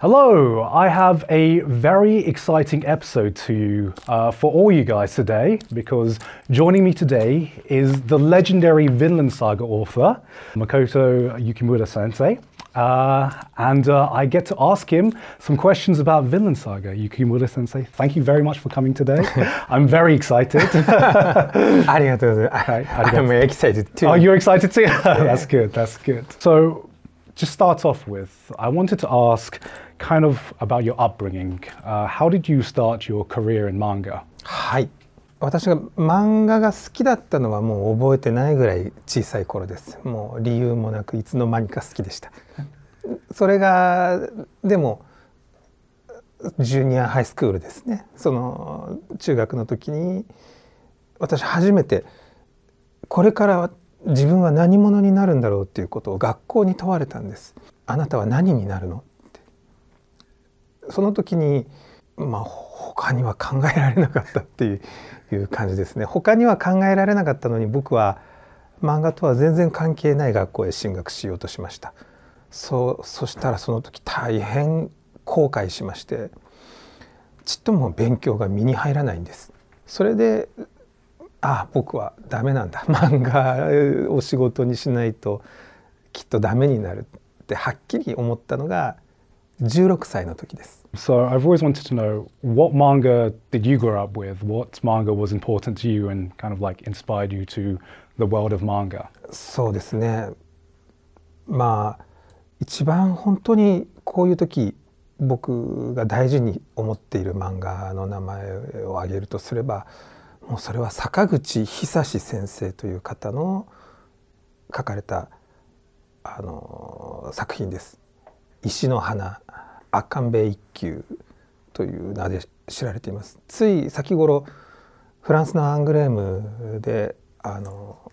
Hello, I have a very exciting episode to you uh, for all you guys today because joining me today is the legendary Vinland Saga author, Makoto Yukimura sensei. Uh, and uh, I get to ask him some questions about Vinland Saga. Yukimura sensei, thank you very much for coming today. I'm very excited. I'm excited too. Oh, you're excited too? that's good, that's good. So, just start off with, I wanted to ask kind of about your upbringing. Uh, how did you start your career in manga? はい。私が漫画が好きだったのはもう覚えてないぐらい小さい頃です。もう理由もなくいつの間にか好きでした。それがでもジュニアハイスクールですね。その中学の時に私初めてこれから自分は何者になるんだろうっていうことを学校に問われたんです。あなたは何になるのその時にまあ他には考えられなかったっていう感じですね他には考えられなかったのに僕は漫画とは全然関係ない学校へ進学しようとしましたそうそしたらその時大変後悔しましてちっとも勉強が身に入らないんですそれであ僕はダメなんだ漫画を仕事にしないときっとダメになるってはっきり思ったのが16歳の時です So I've always wanted to know what manga did you grow up with? What manga was important to you and kind of like inspired you to the world of manga? そうですね。まあ一番本当にこういう時僕が大事に思っている漫画の名前を挙げるとすればもうそれは坂口久志先生という方の書かれたあの作品です。石の花悪寒米一休という名で知られていますつい先頃フランスのアングレームであの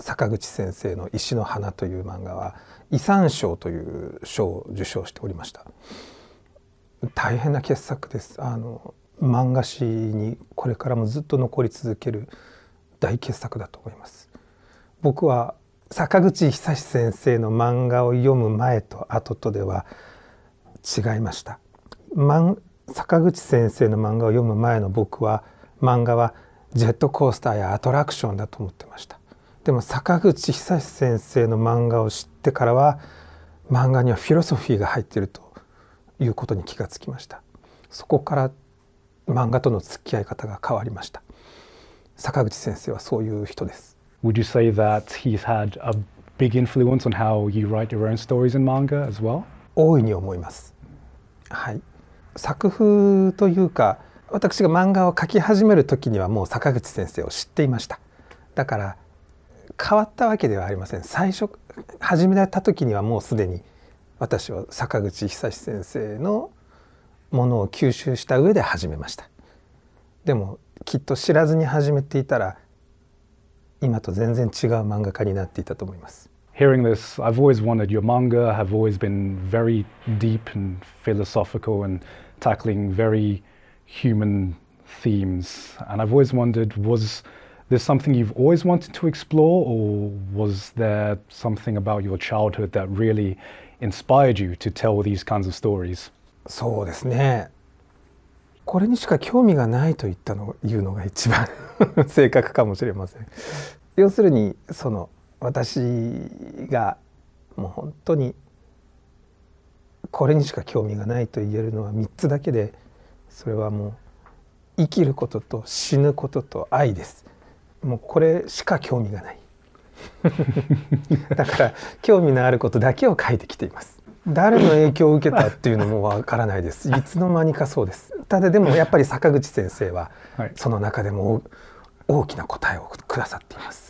坂口先生の「石の花」という漫画は遺産賞という賞を受賞しておりました大変な傑作ですあの漫画史にこれからもずっと残り続ける大傑作だと思います僕は坂口久先生の漫画を読む前と後とでは違いました坂口先生の漫画を読む前の僕は漫画はジェットコースターやアトラクションだと思ってましたでも坂口久先生の漫画を知ってからは漫画にはフィロソフィーが入っているということに気がつきましたそこから漫画との付き合い方が変わりました坂口先生はそういう人です Would you say that he's had a big influence on how you write your own stories in manga as well? 大いに思いますはい、作風というか私が漫画を描き始める時にはもう坂口先生を知っていましただから変わったわけではありません最初始めた時にはもうすでに私は坂口久先生のものを吸収した上で始めましたでもきっと知らずに始めていたら今と全然違う漫画家になっていたと思います hearing this, I've always wanted your manga, have always been very deep and philosophical and tackling very human themes. And I've always wondered was this something you've always wanted to explore, or was there something about your childhood that really inspired you to tell these kinds of stories? そうですね。これにしか興味がないと言ったの、言うのが一番正確かもしれません。要するに、その 私がもう本当にこれにしか興味がないと言えるのは3つだけでそれはもう生きることと死ぬことと愛ですもうこれしか興味がないだから興味のあることだけを書いてきています誰の影響を受けたっていうのもわからないですいつの間にかそうですただでもやっぱり坂口先生はその中でも大きな答えをくださっています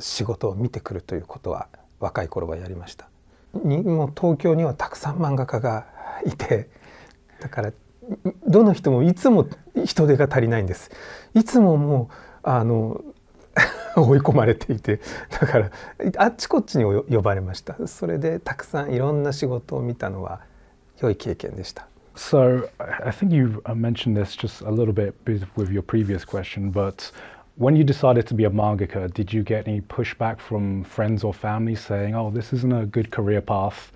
仕事を見てくるということは若い頃はやりました。にもう東京にはたくさん漫画家がいてだからどの人もいつも人手が足りないんです。いつももうあの 追い込まれていてだからあっちこっちに呼ばれましたそれでたくさんいろんな仕事を見たのは良い経験でした So I think you mentioned this just a little bit with your previous question but When you decided to be a mangaka, did you get any pushback from friends or family saying, oh, this isn't a good career path,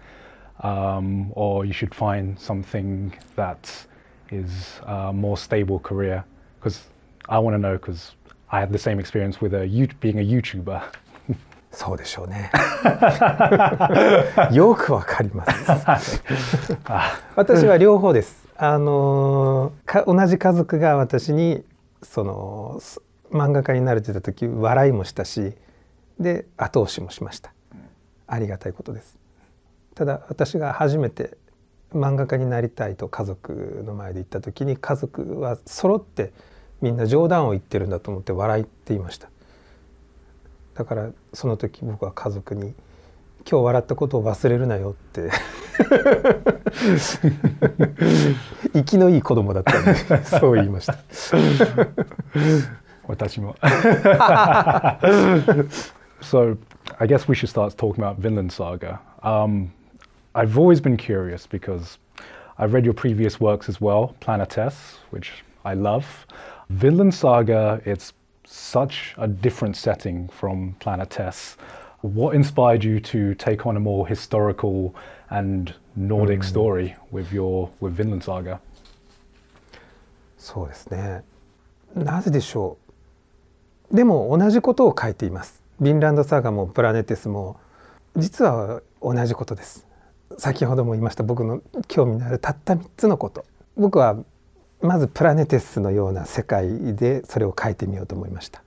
um, or you should find something that is a more stable career? Because I want to know, because I had the same experience with a, being a YouTuber. そうでしょうね。よくわかります。私は両方です。あの同じ家族が私にその 漫画家になれてた時笑いもしたしで後押しもしました、ありがたいことですただ私が初めて漫画家になりたいと家族の前で言った時に家族は揃ってみんな冗談を言ってるんだと思って笑っていましただからその時僕は家族に「今日笑ったことを忘れるなよ」って 生きのいい子供だったんでそう言いました私も。so I guess we should start talking about Vinland Saga. Um, I've always been curious because I've read your previous works as well, Planetes, which I love. Vinland Saga, it's such a different setting from Planetes. What inspired you to take on a more historical and Nordic mm. story with your with Vinland Saga? そうですね。なぜでしょでも同じことを書いていますヴィンランドサーガもプラネテスも実は同じことです先ほども言いました僕の興味のあるたった3つのこと僕はまずプラネテスのような世界でそれを書いてみようと思いました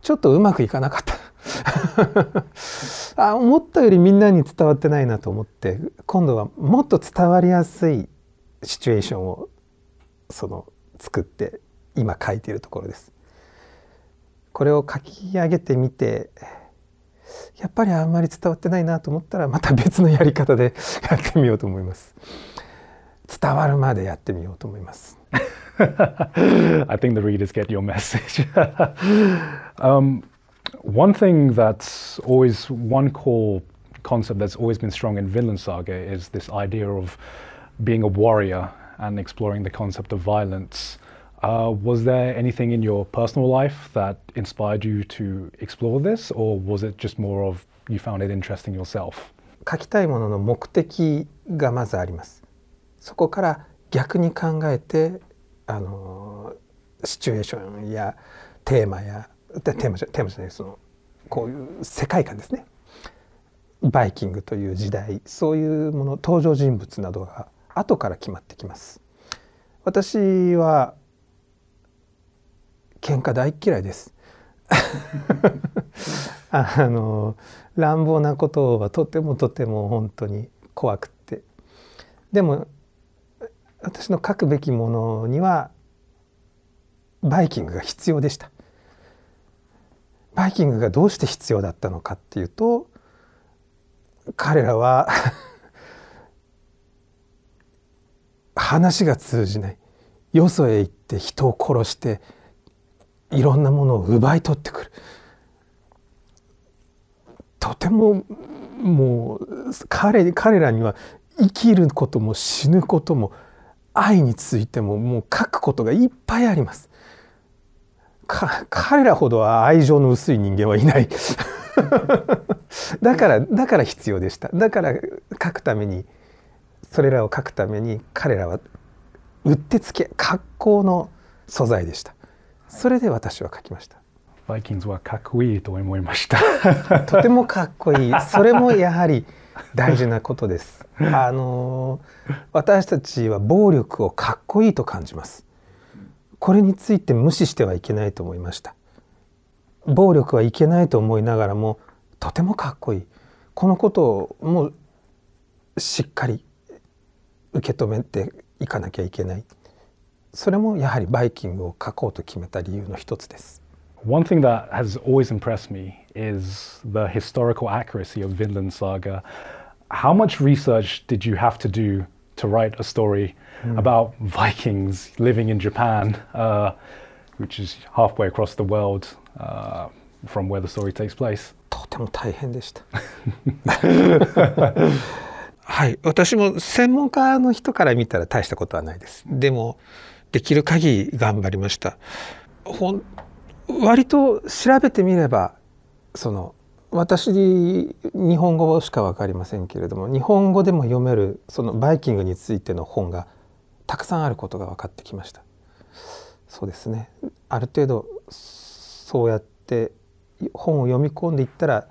ちょっとうまくいかなかった あ思ったよりみんなに伝わってないなと思って今度はもっと伝わりやすいシチュエーションをその作って今書いているところですこれを書き上げてみてやっぱりあんまり伝わってないなと思ったらまた別のやり方でやってみようと思います伝わるまでやってみようと思います I think the readers get your message um, one thing that's always one core concept that's always been strong in Vinland Saga is this idea of being a warrior and exploring the concept of violence Uh, was there anything in your personal life that inspired you to explore this, or was it just more of you found it interesting yourself? 書きたいものの目的がまずあります。そこから逆に考えて、あのシチュエーションやテーマやテーマじゃテーマじゃないそのこういう世界観ですね。バイキングという時代そういうもの登場人物などが後から決まってきます。私は喧嘩大嫌いです。あの乱暴なことはとてもとても本当に怖くってでも私の書くべきものにはバイキングが必要でしたバイキングがどうして必要だったのかっていうと彼らは話が通じないよそへ行って人を殺していろんなものを奪い取ってくるとてももう彼彼らには生きることも死ぬことも愛についてももう書くことがいっぱいあります。か彼らほどは愛情の薄い人間はいないだからだから必要でしただから書くためにそれらを書くために彼らはうってつけ格好の素材でしたそれで私は書きましたバイキンズはかっこいいと思いました とてもかっこいいそれもやはり大事なことですあの私たちは暴力をかっこいいと感じますこれについて無視してはいけないと思いました暴力はいけないと思いながらもとてもかっこいいこのことをもうしっかり受け止めていかなきゃいけないそれもやはりバイキングを書こうと決めた理由の一つです。One thing that has always impressed me is the historical accuracy of Vinland Saga. How much research did you have to do to write a story about Vikings living in Japan, uh, which is halfway across the world uh, from where the story takes place? とても大変でした。はい、私も専門家の人から見たら大したことはないです。でもできる限り頑張りました。ほん割と調べてみればその私日本語しか分かりませんけれども日本語でも読めるそのバイキングについての本がたくさんあることが分かってきました。そうですねある程度そうやって本を読み込んでいったら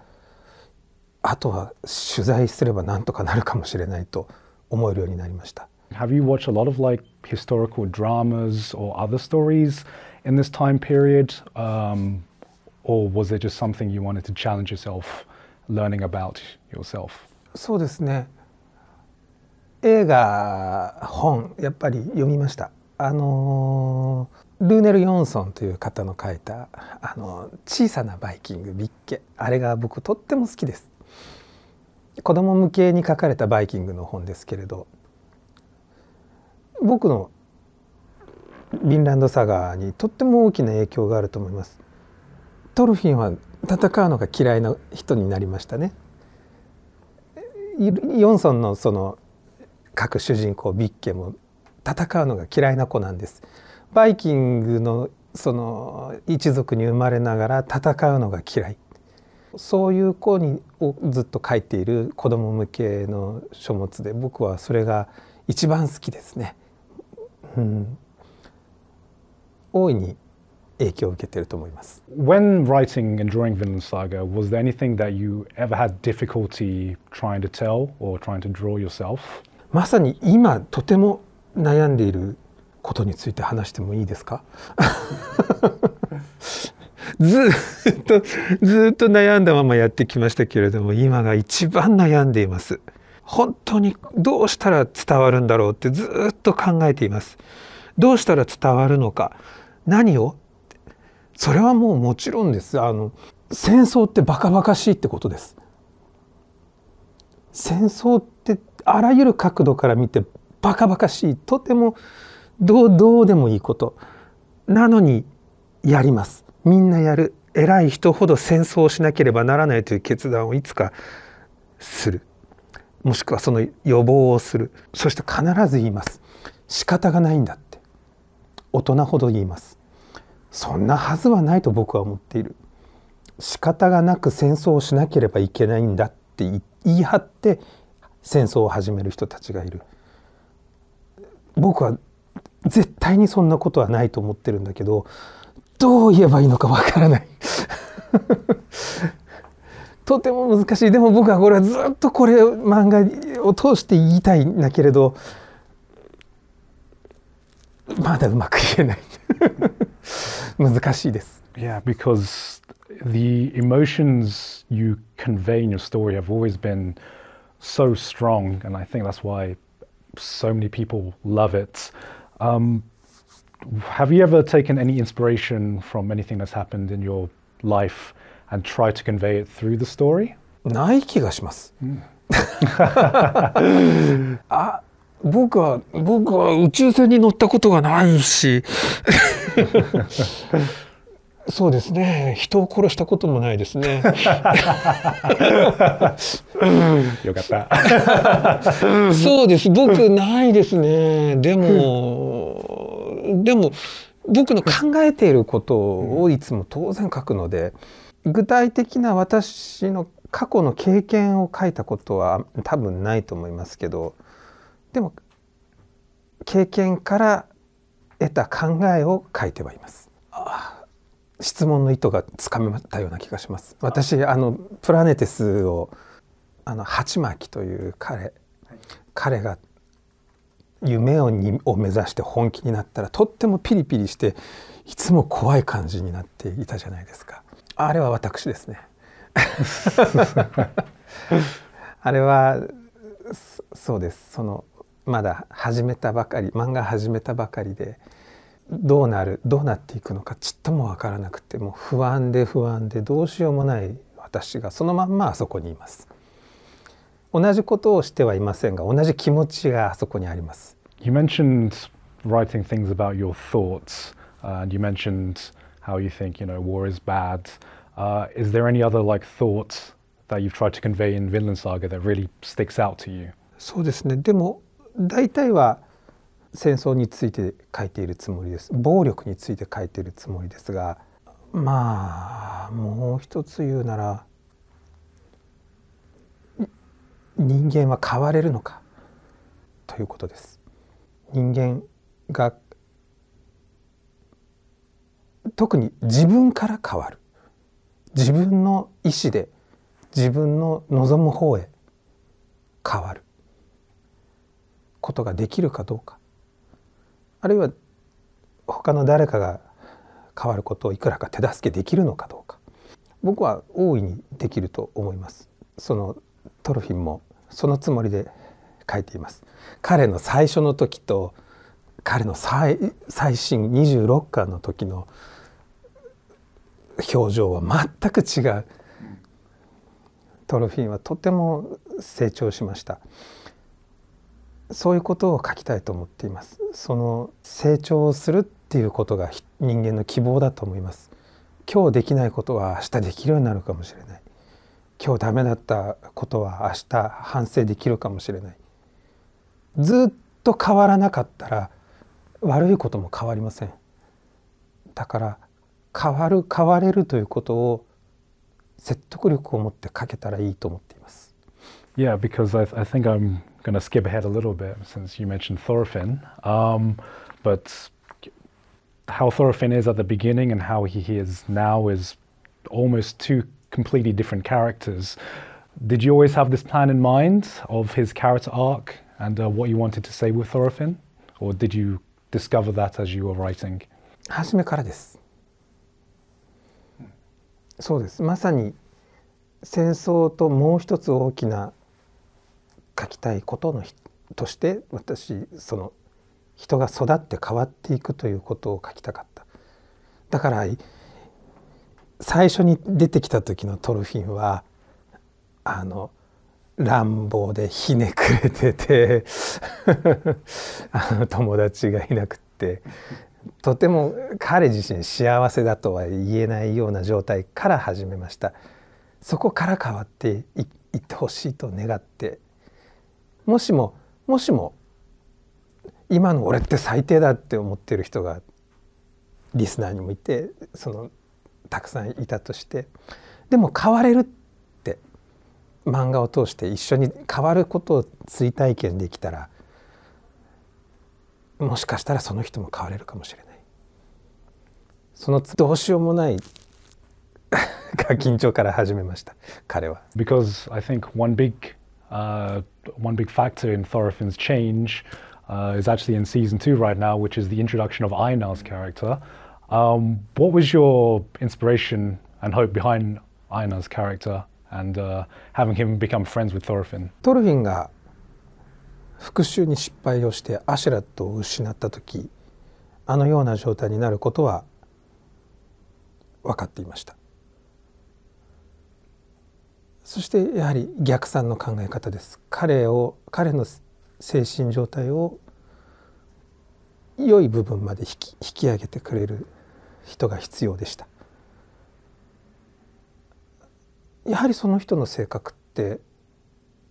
あとは取材すればなんとかなるかもしれないと思えるようになりました。Have you watched a lot of like historical dramas or other stories in this time period? Um, or was it just something you wanted to challenge yourself, learning about yourself? そうですね。映画、本、やっぱり読みました。あのルーネル・ヨンソンという方の書いた「あの小さなバイキングビッケ」あれが僕とっても好きです。子供向けに書かれたバイキングの本ですけれど僕のビィンランドサガにとっても大きな影響があると思います。トルフィンは戦うのが嫌いな人になりましたね。ヨンソンのその各主人公ビッケも戦うのが嫌いな子なんです。バイキングのその一族に生まれながら戦うのが嫌い。そういう子にをずっと書いている子ども向けの書物で僕はそれが一番好きですね。うん、大いに影響を受けていると思います。When writing and drawing Vinland Saga, was there anything that you ever had difficulty trying to tell or trying to draw yourself? まさに今とても悩んでいることについて話してもいいですかずっとずっと悩んだままやってきましたけれども今が一番悩んでいます。本当にどうしたら伝わるんだろうってずっと考えています。どうしたら伝わるのか何をそれはもうもちろんですあの戦争ってバカバカしいってことです。戦争ってあらゆる角度から見てバカバカしいとてもどうどうでもいいことなのにやりますみんなやる偉い人ほど戦争をしなければならないという決断をいつかするもしくはその予防をするそして必ず言います仕方がないんだって大人ほど言いますそんなはずはないと僕は思っている仕方がなく戦争をしなければいけないんだって言い張って戦争を始める人たちがいる僕は絶対にそんなことはないと思ってるんだけどどう言えばいいのかわからないとても難しいでも僕はこれはずっとこれ漫画を通して言いたいんだけれどまだうまく言えない難しいです。Yeah, because the emotions you convey in your story have always been so strong, and I think that's why so many people love it. Um, have you ever taken any inspiration from anything that's happened in your life? and try to convey it through the story? ない気がします。あ僕は僕は宇宙船に乗ったことがないしそうですね人を殺したこともないですね。よかった。そうです僕ないですねでもでも僕の考えていることをいつも当然書くので。具体的な私の過去の経験を書いたことは多分ないと思いますけどでも経験から得た考えを書いてはいます。あ質問の意図がつかめたような気がします。私あのプラネテスをあのハチマキという彼、はい、彼が夢をにを目指して本気になったらとってもピリピリしていつも怖い感じになっていたじゃないですか。あれは私ですね。あれはそうですそのまだ始めたばかり漫画始めたばかりでどうなるどうなっていくのかちっともわからなくてもう不安で不安でどうしようもない私がそのまんまあそこにいます。同じことをしてはいませんが同じ気持ちがあそこにあります。You mentioned writing things about your thoughts、and you mentioned how you think, you know, war is bad. Uh, is there any other like thoughts that you've tried to convey in Vinland Saga that really sticks out to you? そうですね。でも大体は戦争について書いているつもりです。暴力について書いているつもりですが、まあもう一つ言うなら人間は変われるのかということです。人間が特に自分から変わる自分の意思で自分の望む方へ変わることができるかどうかあるいは他の誰かが変わることをいくらか手助けできるのかどうか僕は大いにできると思いますそのトロフィンもそのつもりで書いています彼の最初の時と彼の最最新26巻の時の表情は全く違うトロフィンはとても成長しましたそういうことを書きたいと思っていますその成長するっていうことが人間の希望だと思います今日できないことは明日できるようになるかもしれない今日ダメだったことは明日反省できるかもしれないずっと変わらなかったら悪いことも変わりませんだから変わる変われるということを説得力を持ってかけたらいいと思っています。Yeah, because I, I think I'm going to skip ahead a little bit since you mentioned Thorfinn. Um, but how Thorfinn is at the beginning and how he is now is almost two completely different characters. Did you always have this plan in mind of his character arc and uh, what you wanted to say with Thorfinn? Or did you discover that as you were writing? 初めからです。そうですまさに戦争ともう一つ大きな書きたいことのとして私その人が育って変わっていくということを書きたかっただから最初に出てきた時のトルフィンはあの乱暴でひねくれてて あの友達がいなくてとても彼自身幸せだとは言えないような状態から始めましたそこから変わっていってほしいと願ってもしももしも今の俺って最低だって思ってる人がリスナーにもいてそのたくさんいたとしてでも変われるって漫画を通して一緒に変わることを追体験できたらもしかしたらその人も変われるかもしれないそのどうしようもない緊張から始めました彼は。Because I think one big、uh, one big factor in Thorfin's change、uh, is actually in season two right now, which is the introduction of Einar's character. Um, what was your inspiration and hope behind Einar's character and uh, having him become friends with Thorfinn? トルフィンが復讐に失敗をしてアシュラットを失った時あのような状態になることは分かっていましたそしてやはり逆算の考え方です彼を彼の精神状態を良い部分まで引き引き上げてくれる人が必要でしたやはりその人の性格って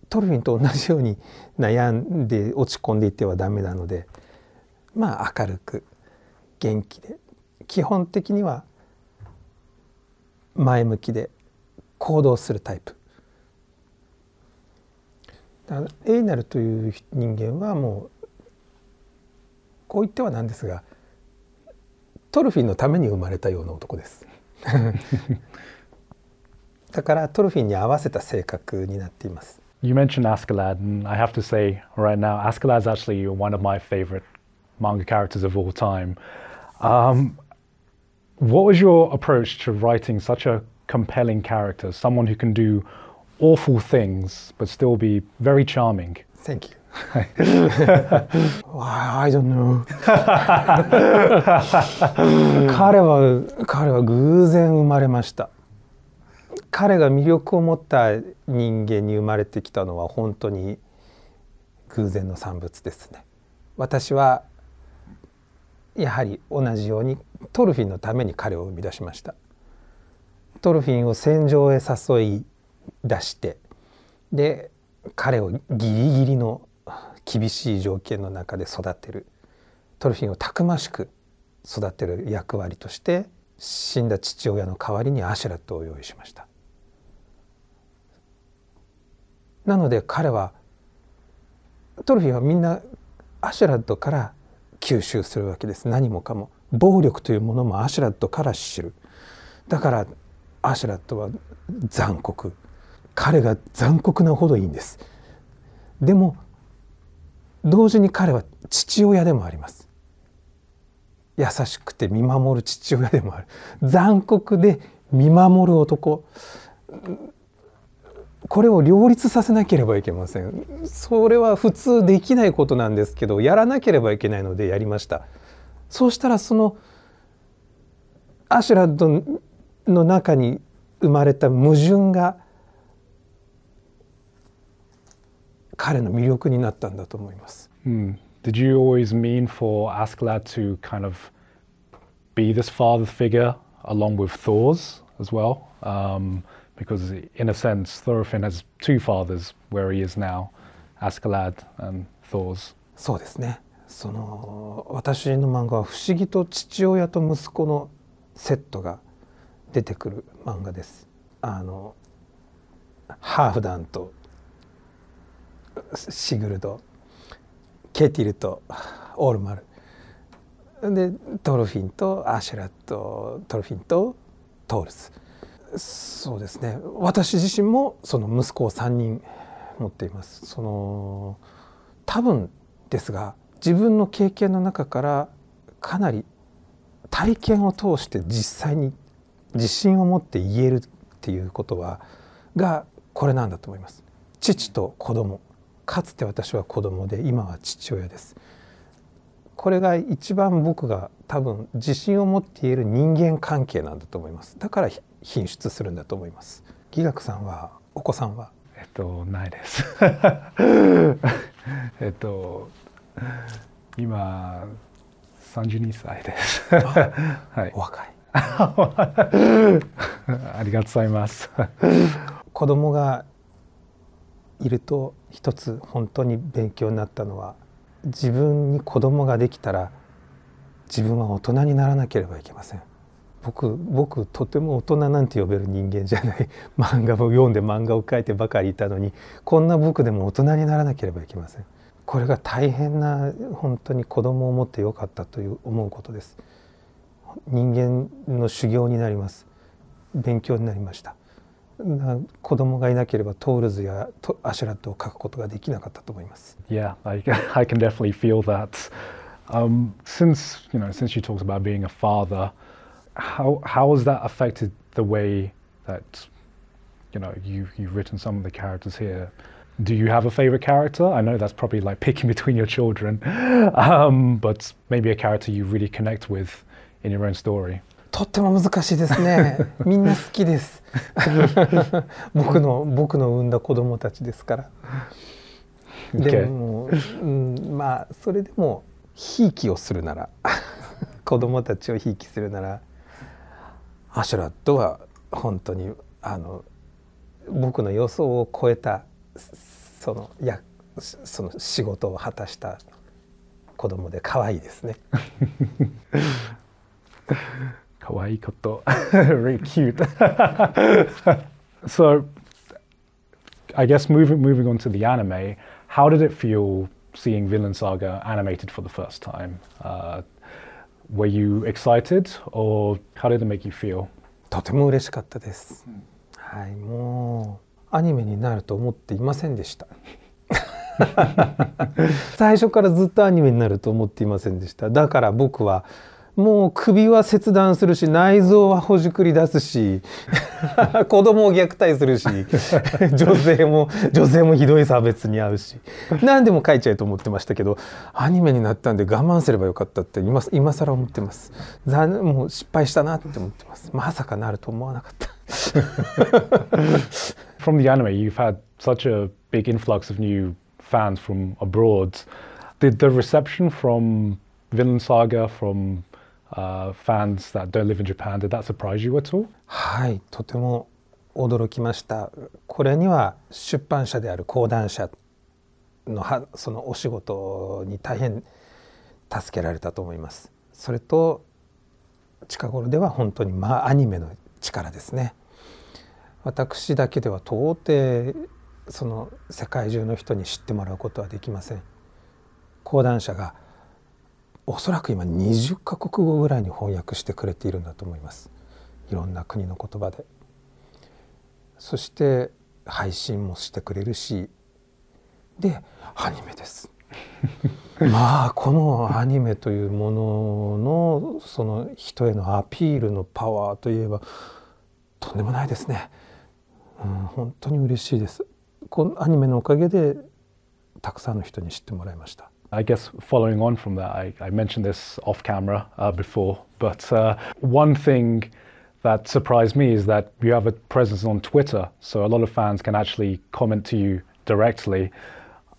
トルフィンと同じように悩んで落ち込んでいってはダメなのでまあ明るく元気で基本的には前向きで行動するタイプ。エイナルという人間はもうこう言ってはなんですがトルフィンのために生まれたような男です だからトルフィンに合わせた性格になっています You mentioned Askeladd, and I have to say right now, Askeladd's actually one of my favorite manga characters of all time. Um, what was your approach to writing such a compelling character, someone who can do awful things but still be very charming? Thank you. I don't know 彼は彼は偶然生まれました 彼が魅力を持った人間に生まれてきたのは本当に偶然の産物ですね。私はやはり同じようにトルフィンのために彼を生み出しました。トルフィンを戦場へ誘い出してで彼をギリギリの厳しい条件の中で育てるトルフィンをたくましく育てる役割として死んだ父親の代わりにアシュラットを用意しましたなので彼はトロフィーはみんなアシュラッドから吸収するわけです何もかも暴力というものもアシュラッドから知るだからアシュラッドは残酷彼が残酷なほどいいんですでも同時に彼は父親でもあります優しくて見守る父親でもある残酷で見守る男これを両立させなければいけませんそれは普通できないことなんですけどやらなければいけないのでやりましたそうしたらそのアシュラドの中に生まれた矛盾が彼の魅力になったんだと思います。うん、Did you always mean for Askeladd to kind of be this father figure along with Thor's as well? Um, because in a sense Thorfinn has two fathers where he is now, Askeladd and Thor's. そうですね。その私の漫画は不思議と父親と息子のセットが出てくる漫画です。あのハーフダンとシグルド、ケティルとオールマル。でトルフィンとアシュラとトトルフィンとトールス。そうですね私自身もその息子を3人持っていますその多分ですが自分の経験の中からかなり体験を通して実際に自信を持って言えるっていうことはがこれなんだと思います父と子供かつて私は子供で今は父親ですこれが一番僕が多分自信を持って言える人間関係なんだと思いますだから品質するんだと思います。ギガさんはお子さんはえっとないです。えっと今三十二歳です。はい、お若い。ありがとうございます。子供がいると一つ本当に勉強になったのは自分に子供ができたら自分は大人にならなければいけません。僕僕とても大人なんて呼べる人間じゃない 漫画を読んで漫画を描いてばかりいたのにこんな僕でも大人にならなければいけませんこれが大変な本当に子供を持ってよかったという思うことです人間の修行になります勉強になりました子供がいなければトールズやアシュラットを書くことができなかったと思います Yeah, I, I can definitely feel that、um, since, you know, since you talked about being a father how how has that affected the way that you know you you've written some of the characters here? Do you have a favorite character? I know that's probably like picking between your children, um, but maybe a character you really connect with in your own story. とっても難しいですね。みんな好きです。僕の僕の産んだ子供たちですから。でも、okay. うん、まあそれでもひいきをするなら、子供たちをひいきするなら。アシュラットは本当にあの僕の予想を超えたそのやその仕事を果たした子供で可愛いですね。可愛いこと。really cute. so, I guess moving moving on to the anime, how did it feel seeing Villain Saga animated for the first time? Uh, Were you excited or how did it make you feel? とても嬉しかったです。はい、もうアニメになると思っていませんでした。最初からずっとアニメになると思っていませんでした。だから僕はもう首は切断するし内臓はほじくり出すし 子供を虐待するし 女性も女性もひどい差別に遭うし何でも書いちゃえと思ってましたけどアニメになったんで我慢すればよかったって今今更思ってますもう失敗したなって思ってますまさかなると思わなかった From the anime you've had such a big influx of new fans from abroad did the reception from Villain Saga from fans that don't live in Japan, did that surprise you at all? はい、とても驚きました。これには出版社である講談社のはそのお仕事に大変助けられたと思います。それと近頃では本当にまあアニメの力ですね。私だけでは到底その世界中の人に知ってもらうことはできません。講談社がおそらく今20カ国語ぐらいに翻訳してくれているんだと思いますいろんな国の言葉でそして配信もしてくれるしでアニメです まあこのアニメというもののその人へのアピールのパワーといえばとんでもないですね、うん、本当に嬉しいですこのアニメのおかげでたくさんの人に知ってもらいました I guess following on from that, I, I mentioned this off camera uh, before, but uh, one thing that surprised me is that you have a presence on Twitter, so a lot of fans can actually comment to you directly.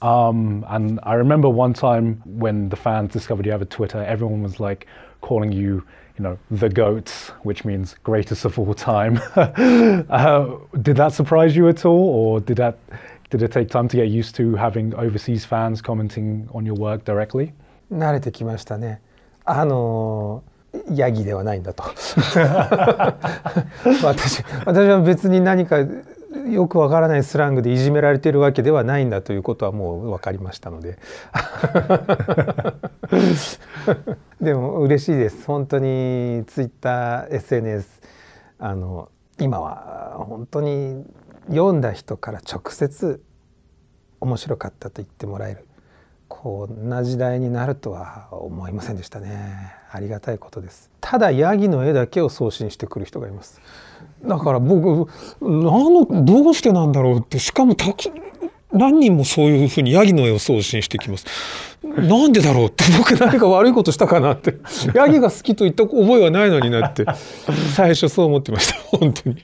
Um, and I remember one time when the fans discovered you have a Twitter, everyone was like calling you, you know, the GOAT, which means greatest of all time. uh, did that surprise you at all, or did that Did it take time to get used to having overseas fans commenting on your work directly? 慣れてきましたね。あのヤギではないんだと 私私は別に何かよくわからないスラングでいじめられているわけではないんだということはもう分かりましたので でも嬉しいです本当にツイッター SNS あの今は本当に読んだ人から直接面白かったと言ってもらえるこんな時代になるとは思いませんでしたねありがたいことですただヤギの絵だけを送信してくる人がいますだから僕あのどうしてなんだろうってしかもたき何人もそういうふうにヤギの絵を送信してきます。なんでだろうって僕何か悪いことしたかなってヤギが好きと言った覚えはないのになって最初そう思ってました本当に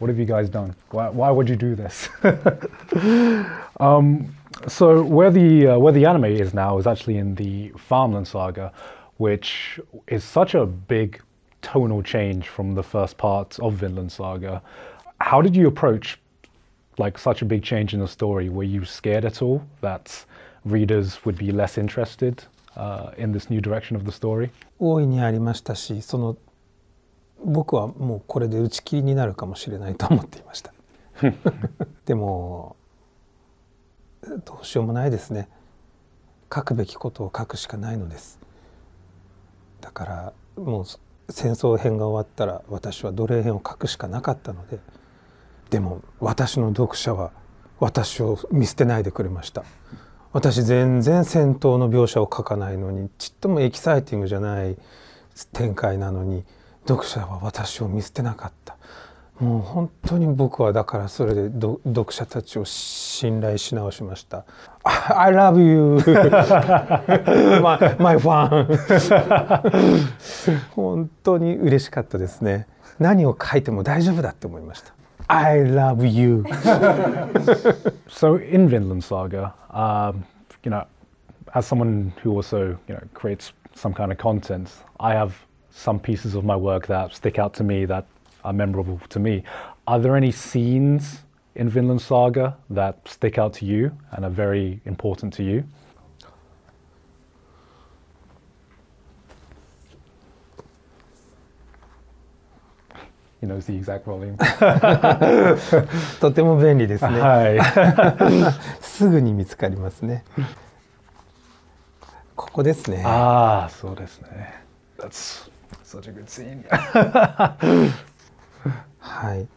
What have you guys done? Why, why would you do this? um, so where the uh, where the anime is now is actually in the Farmland Saga, which is such a big tonal change from the first part of Vinland Saga. How did you approach like such a big change in the story? Were you scared at all that readers would be less interested uh, in this new direction of the story? 大いにありましたし、その僕はもうこれで打ち切りになるかもしれないと思っていました でもどうしようもないですね書くべきことを書くしかないのですだからもう戦争編が終わったら私は奴隷編を書くしかなかったのででも私の読者は私を見捨てないでくれました私全然戦闘の描写を書かないのにちっともエキサイティングじゃない展開なのに読者は私を見捨てなかったもう本当に僕はだからそれで読者たちを信頼し直しました。I love you! my, my fan! 本当に嬉しかったですね。何を書いても大丈夫だって思いました。I love you! so in Vinland Saga, um, you know, as someone who also, you know, creates some kind of content, I have some pieces of my work that stick out to me that are memorable to me. Are there any scenes in Vinland Saga that stick out to you and are very important to you? You know the exact volume. とても便利ですね。はい。すぐに見つかりますね。ここですね。ああ、そうですね。That's such a good scene. はい。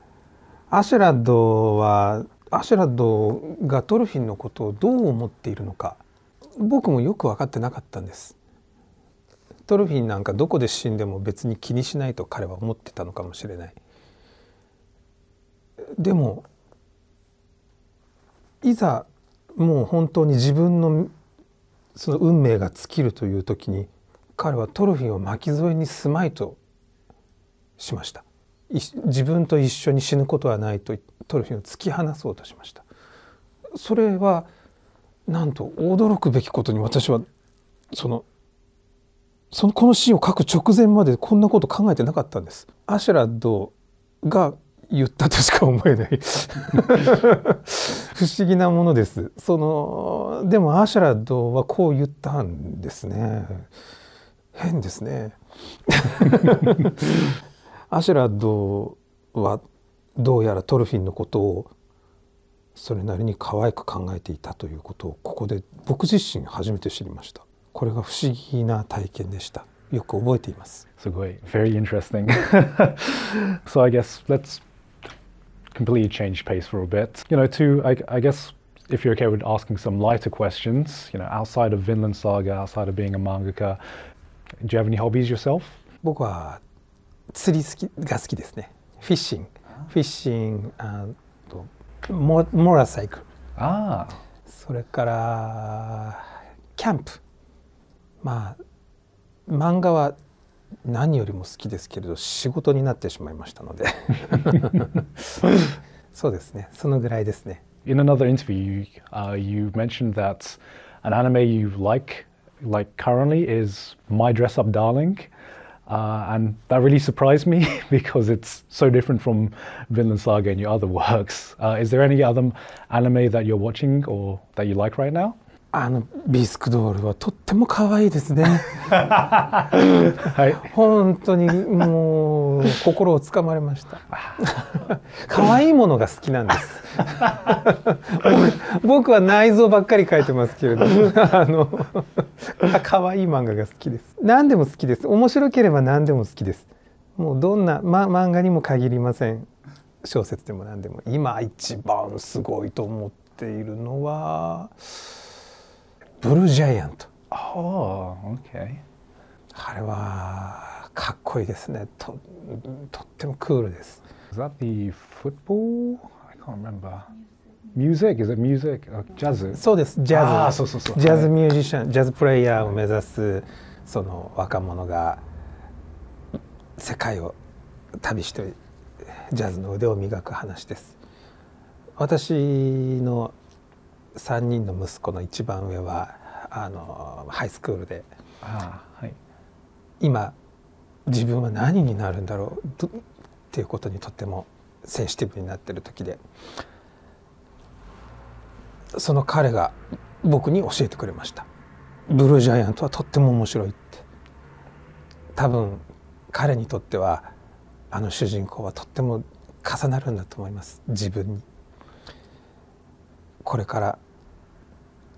アシュラッドはアシュラッドがトルフィンのことをどう思っているのか僕もよく分かってなかったんです。トルフィンなんかどこで死んでも別に気にしないと彼は思ってたのかもしれない。でもいざもう本当に自分のその運命が尽きるという時に彼はトロフィーを巻き添えに住まいとしました自分と一緒に死ぬことはないとトロフィーを突き放そうとしましたそれはなんと驚くべきことに私はそのそのこの詩を書く直前までこんなこと考えてなかったんですアシュラッドが言ったとしか思えない 不思議なものですそのでもアシュラッドはこう言ったんですね変ですねアシュラッドはどうやらトルフィンのことをそれなりに可愛く考えていたということをここで僕自身初めて知りましたこれが不思議な体験でしたよく覚えていますすごい very interesting so I guess let's completely change pace for a bit you know to I, I guess if you're okay with asking some lighter questions you know outside of Vinland Saga outside of being a mangaka Do you have any hobbies yourself? 僕は釣り好きが好きですね。フィッシング、フィッシング、モーラサイクル。ああ。それからキャンプ。まあ漫画は何よりも好きですけれど仕事になってしまいましたので そうですねそのぐらいですね In another interview you,、uh, you mentioned that an anime you like like currently is My Dress Up Darling. Uh, and that really surprised me because it's so different from Vinland Saga and your other works. Uh, is there any other anime that you're watching or that you like right now? あのビスクドールはとっても可愛いですね。はい、本当にもう心をつかまれました。可愛いものが好きなんです。僕は内臓ばっかり描いてますけれど、も、あの可愛い漫画が好きです。何でも好きです。面白ければ何でも好きです。もうどんな、ま、漫画にも限りません。小説でも何でも今一番すごいと思っているのは。ブルージャイアント。Oh, okay. あれはかっこいいですねと。とってもクールです。Is that the football? I can't remember. Music? Is it music? Jazz? そうです、ジャズ。そうそうそうジャズミュージシャン、ジャズプレイヤーを目指すその若者が世界を旅してジャズの腕を磨く話です。私の3人の息子の一番上はあのハイスクールで、はい、今自分は何になるんだろうっていうことにとってもセンシティブになってる時でその彼が僕に教えてくれました「ブルージャイアントはとっても面白い」って多分彼にとってはあの主人公はとっても重なるんだと思います自分に。これから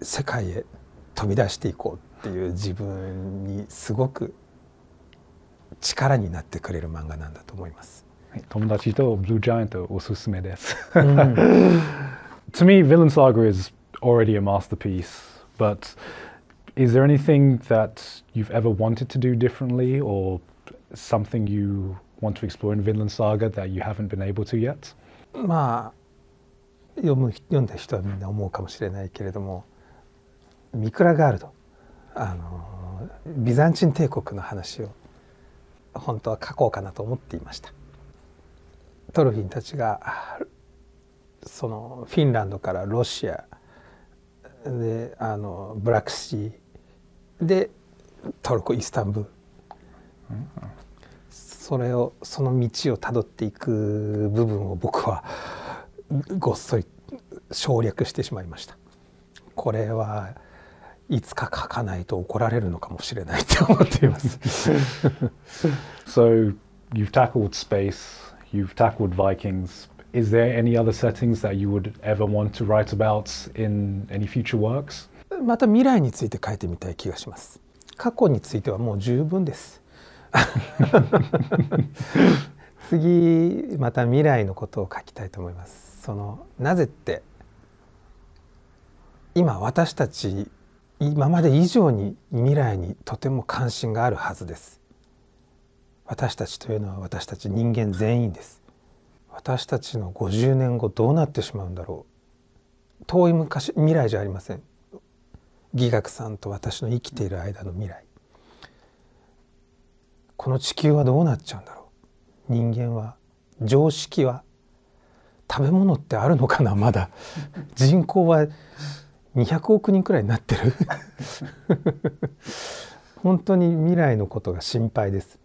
世界へ飛び出していこうっていう自分にすごく力になってくれる漫画なんだと思います。はい、友達とブルージャイアントおすすめです。うん、to me, Villain Saga is already a masterpiece, but is there anything that you've ever wanted to do differently or something you want to explore in v i n l a n Saga that you haven't been able to yet? まあ読む読んだ人はみんな思うかもしれないけれどもミクラガールドあのビザンチン帝国の話を本当は書こうかなと思っていました。トルフィンたちがそのフィンランドからロシアであのブラックシーでトルコイスタンブール、うんそれをその道をたどっていく部分を僕はごっそり省略してしまいましたこれはいつか書かないと怒られるのかもしれないと思っています So you've tackled space, you've tackled Vikings. Is there any other settings that you would ever want to write about in any future works? また未来について書いてみたい気がします。過去についてはもう十分です。次また未来のことを書きたいと思います。そのなぜって今私たち今まで以上に未来にとても関心があるはずです私たちというのは私たち人間全員です私たちの50年後どうなってしまうんだろう遠い昔未来じゃありません義学さんと私の生きている間の未来この地球はどうなっちゃうんだろう人間は常識は食べ物ってあるのかな まだ人口は200億人くらいになってる 本当に未来のことが心配です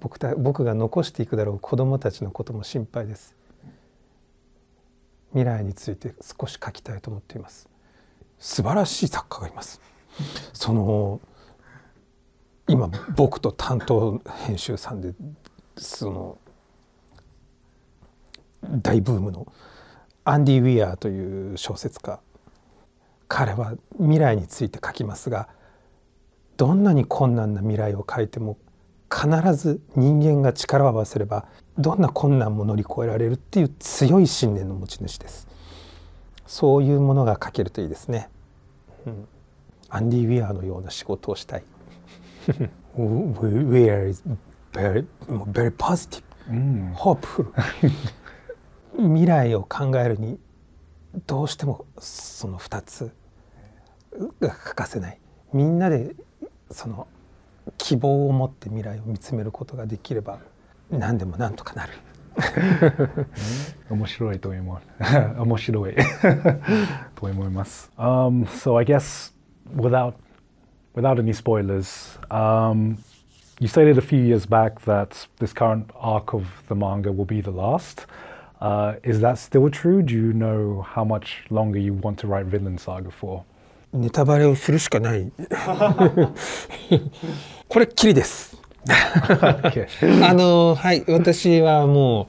僕た僕が残していくだろう子どもたちのことも心配です未来について少し書きたいと思っています素晴らしい作家がいますその今僕と担当編集さんでその大ブームのアンディ・ウィアーという小説家彼は未来について書きますがどんなに困難な未来を書いても必ず人間が力を合わせればどんな困難も乗り越えられるっていう強い信念の持ち主ですそういうものが書けるといいですね、うん、アンディ・ウィアーのような仕事をしたいウ h e r e is very, very positive, hopeful 未来を考えるにどうしてもその2つが欠かせないみんなでその希望を持って未来を見つめることができれば何でも何とかなる。面白いと思います。面白いと思います。Um, so I guess without without any spoilers, um, you stated a few years back that this current arc of the manga will be the last. Uh, is that still true? Do you know how much longer you want to write Vinland Saga for? ネタバレをするしかないこれっきりですあのはい私はも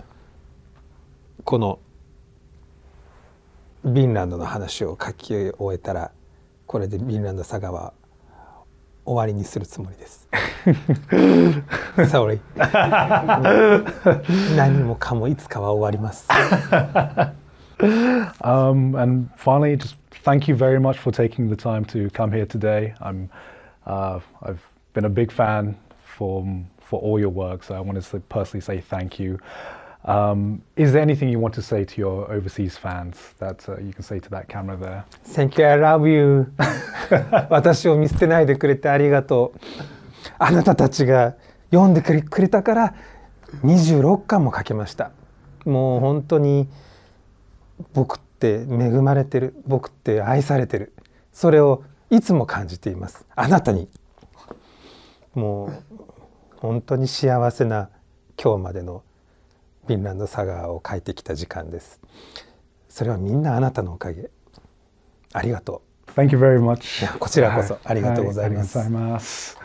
うこのビンランドの話を書き終えたらこれでビンランド佐賀は終わりにするつもりです。Sorry 何もかもいつかは終わります。um, and finally, just thank you very much for taking the time to come here today. I'm, uh, I've been a big fan for for all your work, so I wanted to personally say thank you. Um, is there anything you want to say to your overseas fans that uh, you can say to that camera there? Thank you, I love you. 私を見捨てないでくれてありがとう。あなたたちが読んでくれたから26巻も書けました。もう本当に僕って恵まれてる。僕って愛されてる。それをいつも感じています。あなたに。もう本当に幸せな今日までのフィンランドサガーを書いてきた時間ですそれはみんなあなたのおかげありがとう Thank you very much こちらこそありがとうございます、はい、ありがとうございます